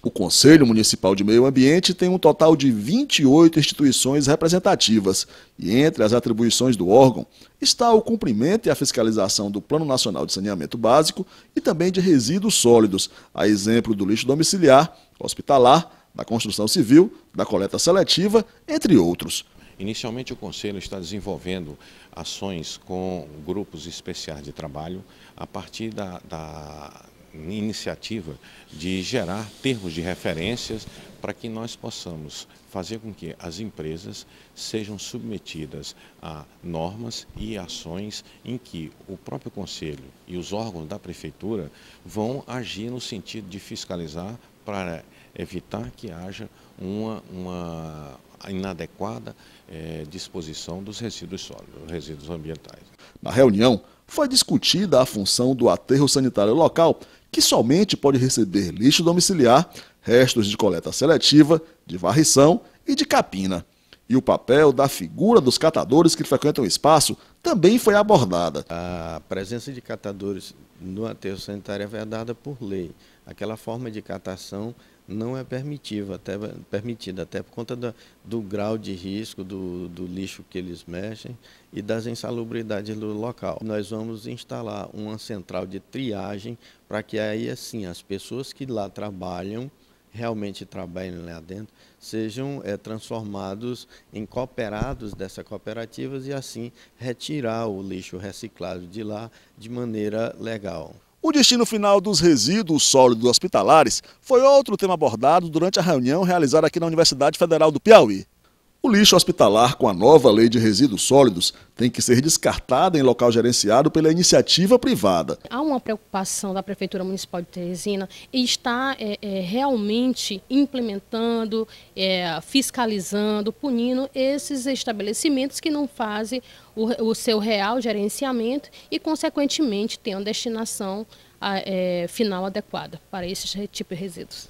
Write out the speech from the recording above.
O Conselho Municipal de Meio Ambiente tem um total de 28 instituições representativas, e entre as atribuições do órgão está o cumprimento e a fiscalização do Plano Nacional de Saneamento Básico e também de resíduos sólidos, a exemplo do lixo domiciliar, hospitalar, da construção civil, da coleta seletiva, entre outros. Inicialmente, o Conselho está desenvolvendo ações com grupos especiais de trabalho a partir da, da iniciativa de gerar termos de referências para que nós possamos fazer com que as empresas sejam submetidas a normas e ações em que o próprio Conselho e os órgãos da Prefeitura vão agir no sentido de fiscalizar para evitar que haja uma, uma inadequada é, disposição dos resíduos sólidos, resíduos ambientais. Na reunião, foi discutida a função do aterro sanitário local que somente pode receber lixo domiciliar, restos de coleta seletiva, de varrição e de capina e o papel da figura dos catadores que frequentam o espaço também foi abordada. A presença de catadores no aterro sanitário é vedada por lei. Aquela forma de catação não é permitida, até, permitida, até por conta do, do grau de risco do, do lixo que eles mexem e das insalubridades do local. Nós vamos instalar uma central de triagem para que aí, assim, as pessoas que lá trabalham realmente trabalhem lá dentro, sejam é, transformados em cooperados dessas cooperativas e assim retirar o lixo reciclado de lá de maneira legal. O destino final dos resíduos sólidos hospitalares foi outro tema abordado durante a reunião realizada aqui na Universidade Federal do Piauí. O lixo hospitalar, com a nova lei de resíduos sólidos, tem que ser descartado em local gerenciado pela iniciativa privada. Há uma preocupação da Prefeitura Municipal de Teresina e está é, é, realmente implementando, é, fiscalizando, punindo esses estabelecimentos que não fazem o, o seu real gerenciamento e, consequentemente, tem uma destinação a, ah, eh, final adequada para esse tipo de resíduos.